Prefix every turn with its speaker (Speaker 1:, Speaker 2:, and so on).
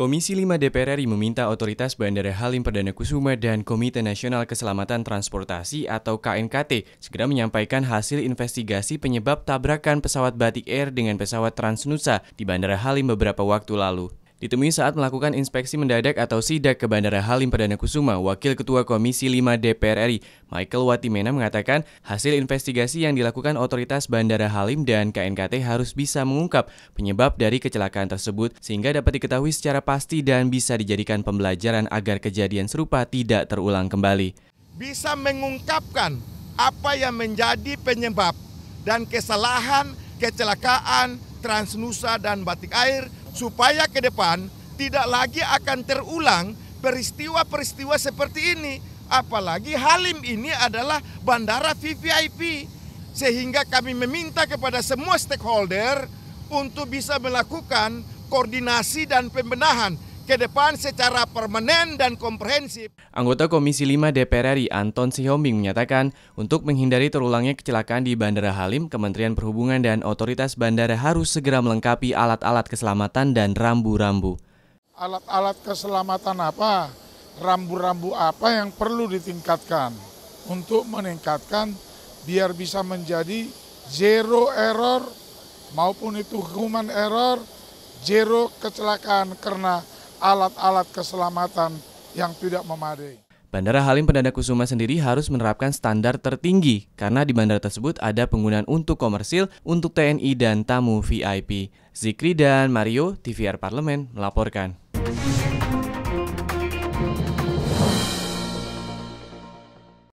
Speaker 1: Komisi 5 DPR RI meminta otoritas Bandara Halim Perdana Kusuma dan Komite Nasional Keselamatan Transportasi atau KNKT segera menyampaikan hasil investigasi penyebab tabrakan pesawat Batik Air dengan pesawat Transnusa di Bandara Halim beberapa waktu lalu. Ditemui saat melakukan inspeksi mendadak atau sidak ke Bandara Halim Perdana Kusuma, Wakil Ketua Komisi 5 DPR RI, Michael Watimena mengatakan, hasil investigasi yang dilakukan otoritas Bandara Halim dan KNKT harus bisa mengungkap penyebab dari kecelakaan tersebut sehingga dapat diketahui secara pasti dan bisa dijadikan pembelajaran agar kejadian serupa tidak terulang kembali.
Speaker 2: Bisa mengungkapkan apa yang menjadi penyebab dan kesalahan kecelakaan Transnusa dan Batik Air supaya ke depan tidak lagi akan terulang peristiwa-peristiwa seperti ini. Apalagi Halim ini adalah bandara VVIP. Sehingga kami meminta kepada semua stakeholder untuk bisa melakukan koordinasi dan pembenahan ke depan secara permanen dan komprehensif.
Speaker 1: Anggota Komisi 5 DPR RI Anton Sihombing menyatakan, untuk menghindari terulangnya kecelakaan di Bandara Halim, Kementerian Perhubungan dan otoritas bandara harus segera melengkapi alat-alat keselamatan dan rambu-rambu.
Speaker 3: Alat-alat keselamatan apa? Rambu-rambu apa yang perlu ditingkatkan untuk meningkatkan biar bisa menjadi zero error maupun itu human error, zero kecelakaan karena alat-alat keselamatan yang tidak memadai.
Speaker 1: Bandara Halim Perdana Kusuma sendiri harus menerapkan standar tertinggi karena di bandara tersebut ada penggunaan untuk komersil, untuk TNI dan tamu VIP. Zikri dan Mario, TVR Parlemen melaporkan.